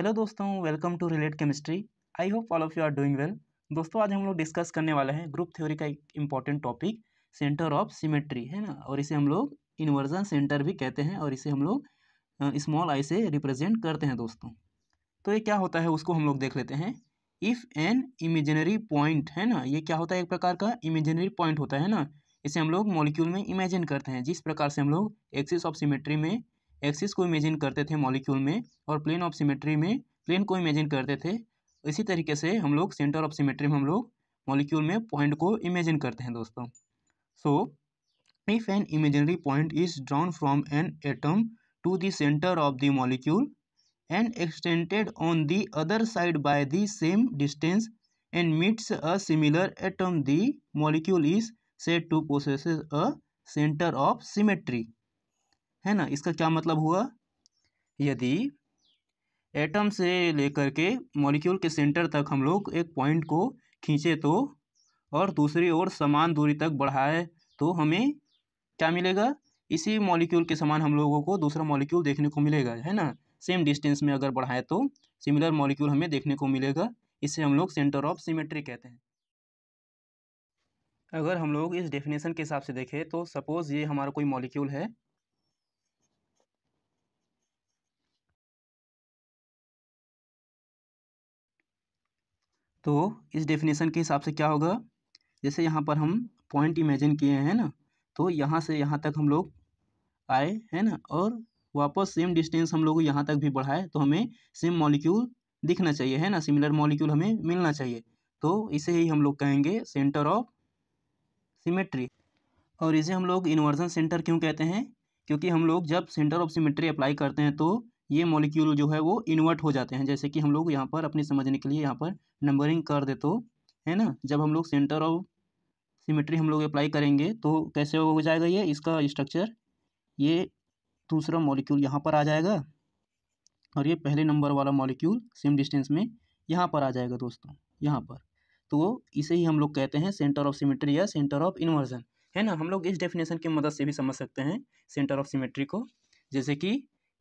hello दोस्तों welcome to relate chemistry I hope all of you are doing well दोस्तों आज हम लोग डिस्कस करने वाले हैं ग्रुप थ्योरी का एक important topic centre of symmetry है ना और इसे हम लोग इन्वर्जन सेंटर भी कहते हैं और इसे हम लोग स्मॉल आई से रिप्रेजेंट करते हैं दोस्तों तो ये क्या होता है उसको हम लोग देख लेते हैं इफ़ एन इमेजनरी पॉइंट है ना ये क्या होता है एक प्रकार का इमेजनरी पॉइंट होता है ना इसे हम लोग मॉलिक्यूल में इमेजिन करते हैं जिस प्रकार से हम लोग एक्सिस ऑफ सिमेट्री में एक्सिस को इमेजिन करते थे मॉलिक्यूल में और प्लेन ऑफ सिमेट्री में प्लेन को इमेजिन करते थे इसी तरीके से हम लोग सेंटर ऑफ सिमेट्री में हम लोग मॉलिक्यूल में पॉइंट को इमेजिन करते हैं दोस्तों so if an imaginary point is drawn from an atom to the centre of the molecule and extended on the other side by the same distance and meets a similar atom the molecule is said to process a centre of symmetry है ना इसका क्या मतलब हुआ यदि atom से लेकर के मॉलिक्यूल के सेंटर तक हम लोग एक पॉइंट को खींचे तो और दूसरी ओर समान दूरी तक बढ़ाए तो हमें क्या मिलेगा इसी मॉलिक्यूल के समान हम लोगों को दूसरा मॉलिक्यूल देखने को मिलेगा है ना सेम डिस्टेंस में अगर बढ़ाए तो सिमिलर मॉलिक्यूल हमें देखने को मिलेगा इसे हम लोग सेंटर ऑफ सिमेट्री कहते हैं अगर हम लोग इस डेफिनेशन के हिसाब से देखें तो सपोज़ ये हमारा कोई मॉलिक्यूल है तो इस डेफिनेशन के हिसाब से क्या होगा जैसे यहाँ पर हम पॉइंट इमेजिन किए हैं ना तो यहाँ से यहाँ तक हम लोग आए है ना और वापस सेम डिस्टेंस हम लोग यहाँ तक भी बढ़ाए तो हमें सेम मॉलिक्यूल दिखना चाहिए है ना सिमिलर मॉलिक्यूल हमें मिलना चाहिए तो इसे ही हम लोग कहेंगे सेंटर ऑफ सिमेट्री और इसे हम लोग इन्वर्जन सेंटर क्यों कहते हैं क्योंकि हम लोग जब सेंटर ऑफ सिमेट्री अप्लाई करते हैं तो ये मॉलिक्यूल जो है वो इन्वर्ट हो जाते हैं जैसे कि हम लोग यहाँ पर अपने समझने के लिए यहाँ पर नंबरिंग कर दे तो है ना जब हम लोग सेंटर ऑफ सिमेट्री हम लोग अप्लाई करेंगे तो कैसे हो जाएगा ये इसका स्ट्रक्चर ये दूसरा मॉलिक्यूल यहाँ पर आ जाएगा और ये पहले नंबर वाला मॉलिक्यूल सेम डिस्टेंस में यहाँ पर आ जाएगा दोस्तों यहाँ पर तो इसे ही हम लोग कहते हैं सेंटर ऑफ सिमेट्री या सेंटर ऑफ इन्वर्जन है ना हम लोग इस डेफिनेशन की मदद से भी समझ सकते हैं सेंटर ऑफ सिमेट्री को जैसे कि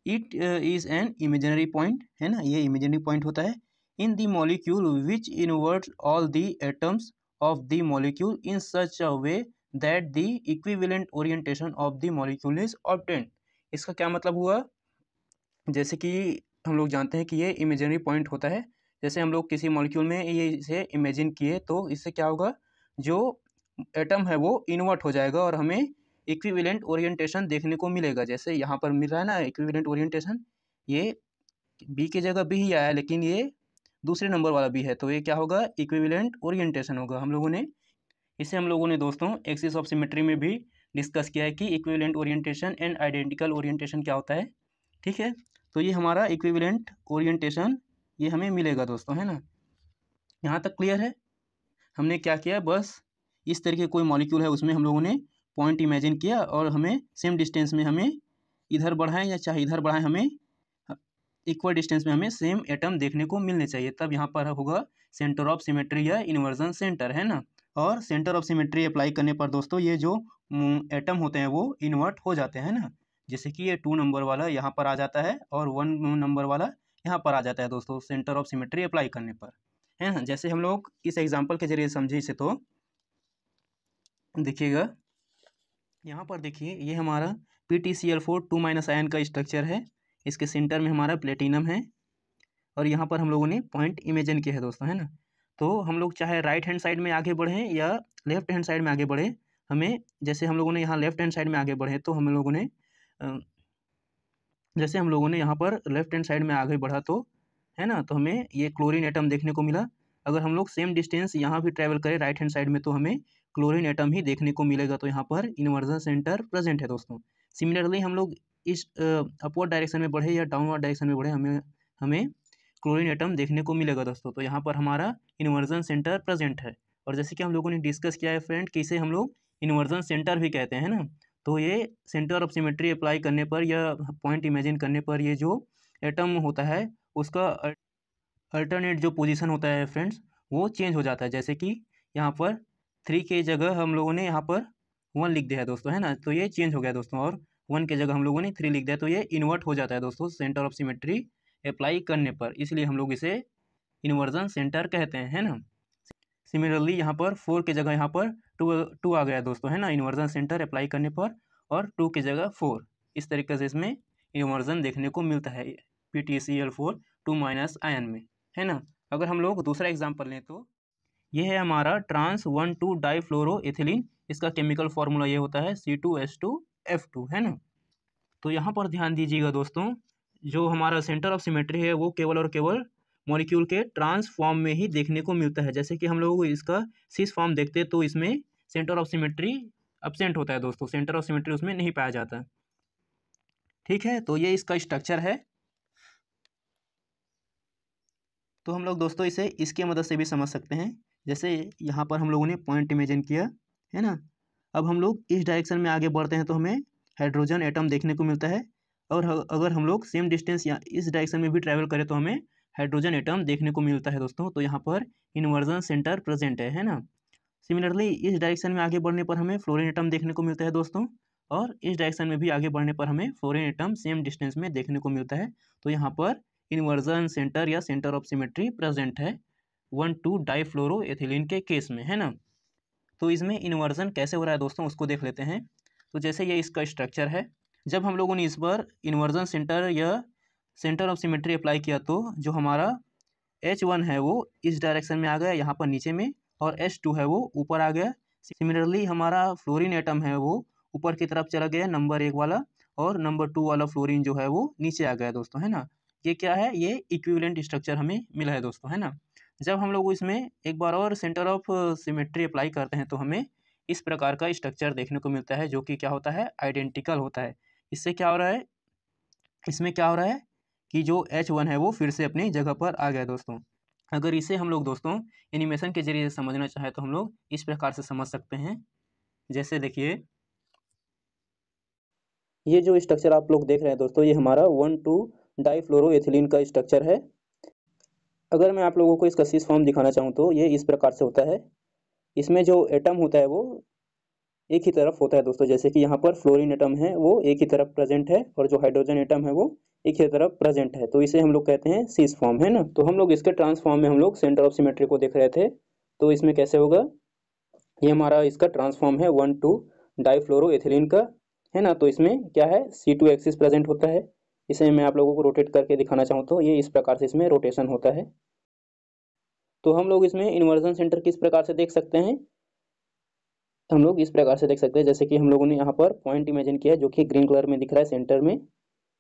it is an imaginary point है ना ये इमेजनरी पॉइंट होता है in the molecule which invert all the atoms of the molecule in such a way that the equivalent orientation of the molecule is obtained इसका क्या मतलब हुआ जैसे कि हम लोग जानते हैं कि ये इमेजनरी पॉइंट होता है जैसे हम लोग किसी मॉलिक्यूल में ये इसे इमेजिन किए तो इससे क्या होगा जो एटम है वो इन्वर्ट हो जाएगा और हमें इक्विवेलेंट ओरिएंटेशन देखने को मिलेगा जैसे यहाँ पर मिल रहा है ना इक्विवेलेंट ओरिएंटेशन ये बी की जगह बी ही आया लेकिन ये दूसरे नंबर वाला बी है तो ये क्या होगा इक्विवेलेंट ओरिएंटेशन होगा हम लोगों ने इसे हम लोगों ने दोस्तों एक्सिस ऑफ सिमेट्री में भी डिस्कस किया है कि equivalent orientation and identical orientation क्या होता है ठीक है तो ये हमारा इक्विवेलेंट ओरिएंटेशन ये हमें मिलेगा दोस्तों है ना यहाँ तक क्लियर है हमने क्या किया बस इस तरह के कोई मॉलिक्यूल है उसमें हम लोगों ने पॉइंट इमेजिन किया और हमें सेम डिस्टेंस में हमें इधर बढ़ाएं या चाहे इधर बढ़ाएं हमें इक्वल डिस्टेंस में हमें सेम एटम देखने को मिलने चाहिए तब यहाँ पर होगा सेंटर ऑफ सिमेट्री या इन्वर्जन सेंटर है ना और सेंटर ऑफ सिमेट्री अप्लाई करने पर दोस्तों ये जो एटम होते हैं वो इन्वर्ट हो जाते हैं ना जैसे कि ये टू नंबर वाला यहाँ पर आ जाता है और वन नंबर वाला यहाँ पर आ जाता है दोस्तों सेंटर ऑफ सिमेट्री अप्लाई करने पर है ना जैसे हम लोग इस एग्जाम्पल के जरिए समझे इसे तो देखिएगा यहाँ पर देखिए ये हमारा P T C L four two minus ion का स्ट्रक्चर है इसके सेंटर में हमारा प्लेटिनम है और यहाँ पर हम लोगों ने पॉइंट इमेजन किया है दोस्तों है ना तो हम लोग चाहे राइट हैंड साइड में आगे बढ़ें या लेफ्ट हैंड साइड में आगे बढ़ें हमें जैसे हम लोगों ने यहाँ लेफ्ट हैंड साइड में आगे बढ़े तो हम लोगों ने जैसे हम लोगों ने यहाँ पर लेफ्ट हैंड साइड में आगे बढ़ा तो है ना तो हमें ये क्लोरीन एटम देखने को मिला अगर हम लोग सेम डिस्टेंस यहाँ भी ट्रैवल करें राइट हैंड साइड में तो हमें क्लोरीन एटम ही देखने को मिलेगा तो यहाँ पर इन्वर्जन सेंटर प्रेजेंट है दोस्तों सिमिलरली हम लोग इस अपवर्ड डायरेक्शन में बढ़े या डाउनवर्ड डायरेक्शन में बढ़े हमें हमें क्लोरीन एटम देखने को मिलेगा दोस्तों तो यहाँ पर हमारा इन्वर्जन सेंटर प्रेजेंट है और जैसे कि हम लोगों ने डिस्कस किया है फ्रेंड कि इसे हम लोग इन्वर्जन सेंटर भी कहते हैं ना तो ये सेंटर ऑफ सिमेट्री अप्लाई करने पर या पॉइंट इमेजिन करने पर ये जो एटम होता है उसका अल्टरनेट जो पोजीशन होता है फ्रेंड्स वो चेंज हो जाता है जैसे कि यहाँ पर थ्री के जगह हम लोगों ने यहाँ पर वन लिख दिया है दोस्तों है ना तो ये चेंज हो गया दोस्तों और वन के जगह हम लोगों ने थ्री लिख दिया तो ये इन्वर्ट हो जाता है दोस्तों सेंटर ऑफ सिमेट्री अप्लाई करने पर इसलिए हम लोग इसे इन्वर्जन सेंटर कहते हैं है ना सिमिलरली यहाँ पर फोर के जगह यहाँ पर टू टू आ गया दोस्तों है ना इन्वर्जन सेंटर अप्लाई करने पर और टू के जगह फोर इस तरीके से इसमें इन्वर्जन देखने को मिलता है P T C L four two minus ion में है ना अगर हम लोग दूसरा एग्जाम्पल लें तो ये है हमारा trans one two fluoro ethylene इसका केमिकल फार्मूला ये होता है C two S two F two है ना तो यहाँ पर ध्यान दीजिएगा दोस्तों जो हमारा सेंटर ऑफ सिमेट्री है वो केवल और केवल मॉलिक्यूल के ट्रांस फॉर्म में ही देखने को मिलता है जैसे कि हम लोग इसका सीस फॉर्म देखते तो इसमें सेंटर ऑफ सिमेट्री अपसेंट होता है दोस्तों सेंटर ऑफ सिमेट्री उसमें नहीं पाया जाता ठीक है तो ये इसका स्ट्रक्चर है तो हम लोग दोस्तों इसे इसके मदद से भी समझ सकते हैं जैसे यहाँ पर हम लोगों ने पॉइंट इमेजिन किया है ना अब हम लोग इस डायरेक्शन में आगे बढ़ते हैं तो हमें हाइड्रोजन एटम देखने को मिलता है और अगर हम लोग सेम डिस्टेंस या इस डायरेक्शन में भी ट्रैवल करें तो हमें हाइड्रोजन एटम देखने को मिलता है दोस्तों तो यहाँ पर इन्वर्जन सेंटर प्रेजेंट है है ना सिमिलरली इस डायरेक्शन में आगे बढ़ने पर हमें फ्लोरिन एटम देखने को मिलता है दोस्तों और इस डायरेक्शन में भी आगे बढ़ने पर हमें फ्लोरिन एटम सेम डिस्टेंस में देखने को मिलता है तो यहाँ पर इन्वर्जन सेंटर या सेंटर ऑफ सिमेट्री प्रेजेंट है वन टू डाईफ्लोरोएथिलीन के केस में है ना तो इसमें इन्वर्जन कैसे हो रहा है दोस्तों उसको देख लेते हैं तो जैसे ये इसका स्ट्रक्चर है जब हम लोगों ने इस पर इन्वर्जन सेंटर या सेंटर ऑफ सिमेट्री अप्लाई किया तो जो हमारा एच वन है वो इस डायरेक्शन में आ गया यहाँ पर नीचे में और एच टू है वो ऊपर आ गया सिमिलरली हमारा फ्लोरिन एटम है वो ऊपर की तरफ चला गया नंबर एक वाला और नंबर टू वाला फ्लोरिन जो है वो नीचे आ गया दोस्तों है ना ये क्या है ये इक्विवेलेंट स्ट्रक्चर हमें मिला है दोस्तों है ना जब हम लोग इसमें एक बार और सेंटर ऑफ सिमेट्री अप्लाई करते हैं तो हमें इस प्रकार का स्ट्रक्चर देखने को मिलता है जो कि क्या होता है आइडेंटिकल होता है इससे क्या हो रहा है इसमें क्या हो रहा है कि जो एच वन है वो फिर से अपनी जगह पर आ गया दोस्तों अगर इसे हम लोग दोस्तों एनिमेशन के जरिए समझना चाहें तो हम लोग इस प्रकार से समझ सकते हैं जैसे देखिए ये जो स्ट्रक्चर आप लोग देख रहे हैं दोस्तों ये हमारा वन टू डाई फ्लोरो का स्ट्रक्चर है अगर मैं आप लोगों को इसका सीस फॉर्म दिखाना चाहूँ तो ये इस प्रकार से होता है इसमें जो एटम होता है वो एक ही तरफ होता है दोस्तों जैसे कि यहाँ पर फ्लोरिन एटम है वो एक ही तरफ प्रेजेंट है और जो हाइड्रोजन एटम है वो एक ही तरफ प्रेजेंट है तो इसे हम लोग कहते हैं सीस फॉर्म है ना तो हम लोग इसके ट्रांसफॉर्म में हम लोग सेंटर ऑफ सिमेट्री को देख रहे थे तो इसमें कैसे होगा ये हमारा इसका ट्रांसफॉर्म है वन टू डाई का है ना तो इसमें क्या है सी टू एक्सिस प्रेजेंट होता है इसे मैं आप लोगों को रोटेट करके दिखाना चाहूँ तो ये इस प्रकार से इसमें रोटेशन होता है तो हम लोग इसमें इन्वर्जन सेंटर किस प्रकार से देख सकते हैं हम लोग इस प्रकार से देख सकते हैं जैसे कि हम लोगों ने यहाँ पर पॉइंट इमेजिन किया है जो कि ग्रीन कलर में दिख रहा है सेंटर में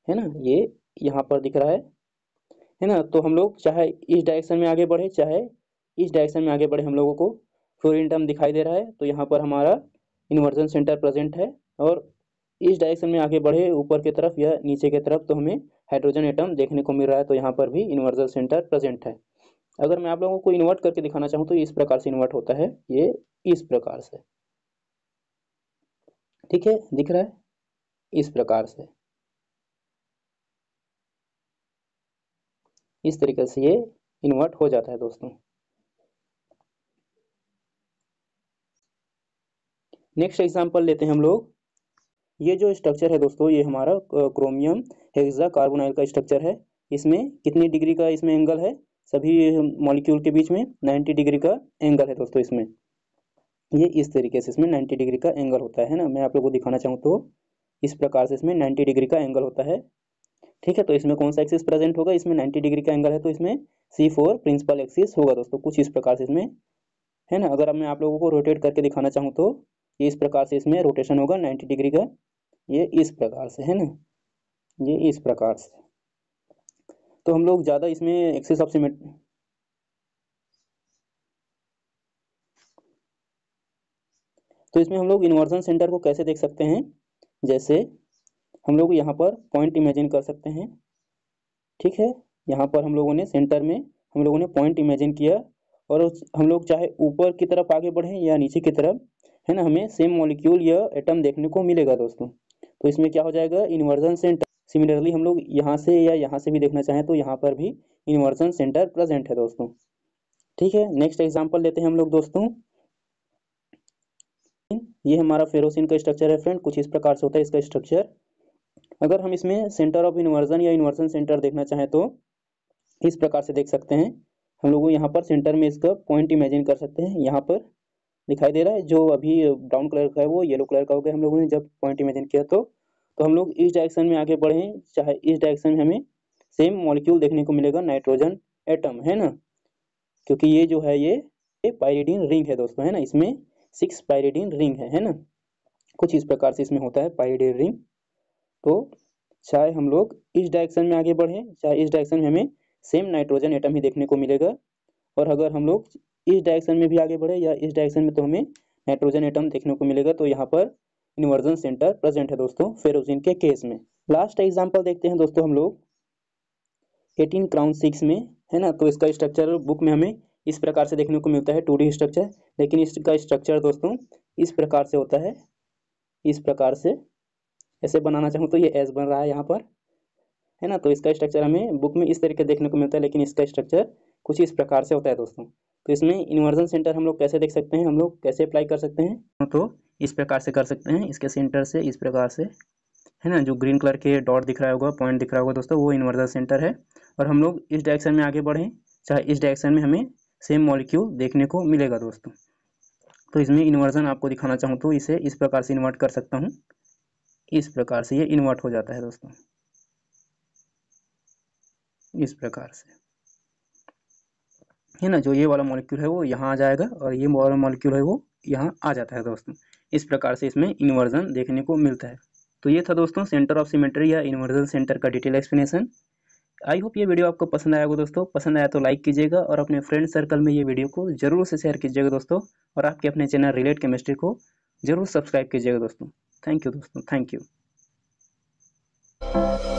है ना ये यहाँ पर दिख रहा है है ना तो हम लोग चाहे इस डायरेक्शन में आगे बढ़े चाहे इस डायरेक्शन में आगे बढ़े हम लोगों को फ्लोरिन टर्म दिखाई दे रहा है तो यहाँ पर हमारा इन्वर्जन सेंटर प्रेजेंट है और इस डायरेक्शन में आगे बढ़े ऊपर की तरफ या नीचे की तरफ तो हमें हाइड्रोजन एटम देखने को मिल रहा है तो यहाँ पर भी इन्वर्जल सेंटर प्रेजेंट है अगर मैं आप लोगों को इन्वर्ट करके दिखाना चाहूँ तो इस प्रकार से इन्वर्ट होता है ये इस प्रकार से ठीक है दिख रहा है इस प्रकार से इस तरीके से ये इन्वर्ट हो जाता है दोस्तों नेक्स्ट एग्जाम्पल लेते हैं हम लोग ये जो स्ट्रक्चर है दोस्तों ये हमारा क्रोमियम हेक्सा कार्बोनाइल का स्ट्रक्चर है इसमें कितनी डिग्री का इसमें एंगल है सभी मॉलिक्यूल के बीच में 90 डिग्री का एंगल है दोस्तों इसमें ये इस तरीके से इसमें 90 डिग्री का एंगल होता है ना मैं आप लोगों को दिखाना चाहूँ तो इस प्रकार से इसमें नाइन्टी डिग्री का एंगल होता है ठीक है तो इसमें कौन सा एक्सिस प्रेजेंट होगा इसमें नाइन्टी डिग्री का एंगल है तो इसमें सी फोर प्रिंसिपल एक्सिस होगा दोस्तों कुछ इस प्रकार से इसमें है ना अगर मैं आप लोगों को रोटेट करके दिखाना चाहूँ तो इस प्रकार से इसमें रोटेशन होगा नाइन्टी डिग्री का ये इस प्रकार से है ना ये इस प्रकार से तो हम लोग ज़्यादा इसमें एक्सेस ऑफ सीमेंट तो इसमें हम लोग इन्वर्जन सेंटर को कैसे देख सकते हैं जैसे हम लोग यहाँ पर पॉइंट इमेजिन कर सकते हैं ठीक है यहाँ पर हम लोगों ने सेंटर में हम लोगों ने पॉइंट इमेजिन किया और हम लोग चाहे ऊपर की तरफ आगे बढ़ें या नीचे की तरफ है ना हमें सेम मॉलिक्यूल या एटम देखने को मिलेगा दोस्तों तो इसमें क्या हो जाएगा इन्वर्जन सेंटर सिमिलरली हम लोग यहाँ से या यहाँ से भी देखना चाहें तो यहाँ पर भी इन्वर्जन सेंटर प्रेजेंट है दोस्तों ठीक है नेक्स्ट एग्जाम्पल लेते हैं हम लोग दोस्तों ये हमारा फेरोसिन का स्ट्रक्चर है फ्रेंड कुछ इस प्रकार से होता है इसका स्ट्रक्चर अगर हम इसमें सेंटर ऑफ इन्वर्जन या इन्वर्जन सेंटर देखना चाहें तो इस प्रकार से देख सकते हैं हम लोग यहाँ पर सेंटर में इसका पॉइंट इमेजिन कर सकते हैं यहाँ पर दिखाई दे रहा है जो अभी ब्राउन कलर का है वो येलो कलर का हो गया हम लोगों ने जब पॉइंट इमेजिन किया तो तो हम लोग इस डायरेक्शन में आगे बढ़े चाहे इस डायरेक्शन में हमें सेम मॉलिक्यूल देखने को मिलेगा नाइट्रोजन एटम है ना क्योंकि ये जो है ये, पायरेडीन रिंग है दोस्तों है ना इसमें सिक्स पायरेडीन रिंग है है ना कुछ इस प्रकार से इसमें होता है पायरेडीन रिंग तो चाहे हम लोग इस डायरेक्शन में आगे बढ़ें चाहे इस डायरेक्शन में हमें सेम नाइट्रोजन एटम ही देखने को मिलेगा और अगर हम लोग इस डायरेक्शन में भी आगे बढ़े या इस डायरेक्शन में तो हमें नाइट्रोजन एटम देखने को मिलेगा तो यहाँ पर इन्वर्जन सेंटर प्रेजेंट है दोस्तों फेरोजिन के केस में लास्ट एग्जाम्पल देखते हैं दोस्तों हम लोग एटीन क्राउन सिक्स में है ना तो इसका स्ट्रक्चर बुक में हमें इस प्रकार से देखने को मिलता है टू स्ट्रक्चर लेकिन इसका स्ट्रक्चर दोस्तों इस प्रकार से होता है इस प्रकार से ऐसे बनाना चाहूँ तो ये एस बन रहा है यहाँ पर है ना तो इसका स्ट्रक्चर हमें बुक में इस तरीके देखने को मिलता है लेकिन इसका स्ट्रक्चर कुछ इस प्रकार से होता है दोस्तों तो इसमें इन्वर्जन सेंटर हम लोग कैसे देख सकते हैं हम लोग कैसे अप्लाई कर सकते हैं तो इस प्रकार से कर सकते हैं इसके सेंटर से इस प्रकार से है ना जो ग्रीन कलर के डॉट दिख रहा होगा पॉइंट दिख रहा होगा दोस्तों वो इन्वर्जन सेंटर है और हम लोग इस डायरेक्शन में आगे बढ़ें चाहे इस डायरेक्शन में हमें सेम मॉलिक्यूल देखने को मिलेगा दोस्तों तो इसमें इन्वर्जन आपको दिखाना चाहूँ तो इसे इस प्रकार से इन्वर्ट कर सकता हूँ इस प्रकार से ये इन्वर्ट हो जाता है दोस्तों इस प्रकार से है ना जो ये वाला मॉलिक्यूल है वो यहाँ आ जाएगा और ये वाला मॉलिक्यूल है वो यहाँ आ जाता है दोस्तों इस प्रकार से इसमें इन्वर्जन देखने को मिलता है तो ये था दोस्तों सेंटर ऑफ सिमेट्री या इन्वर्जन सेंटर का डिटेल एक्सप्लेनेशन आई होप ये वीडियो आपको पसंद आया होगा दोस्तों पसंद आया तो लाइक कीजिएगा और अपने फ्रेंड सर्कल में ये वीडियो को जरूर से शेयर कीजिएगा दोस्तों और आपके अपने चैनल रिलेट केमिस्ट्री को जरूर सब्सक्राइब कीजिएगा दोस्तों थैंक यू दोस्तों थैंक यू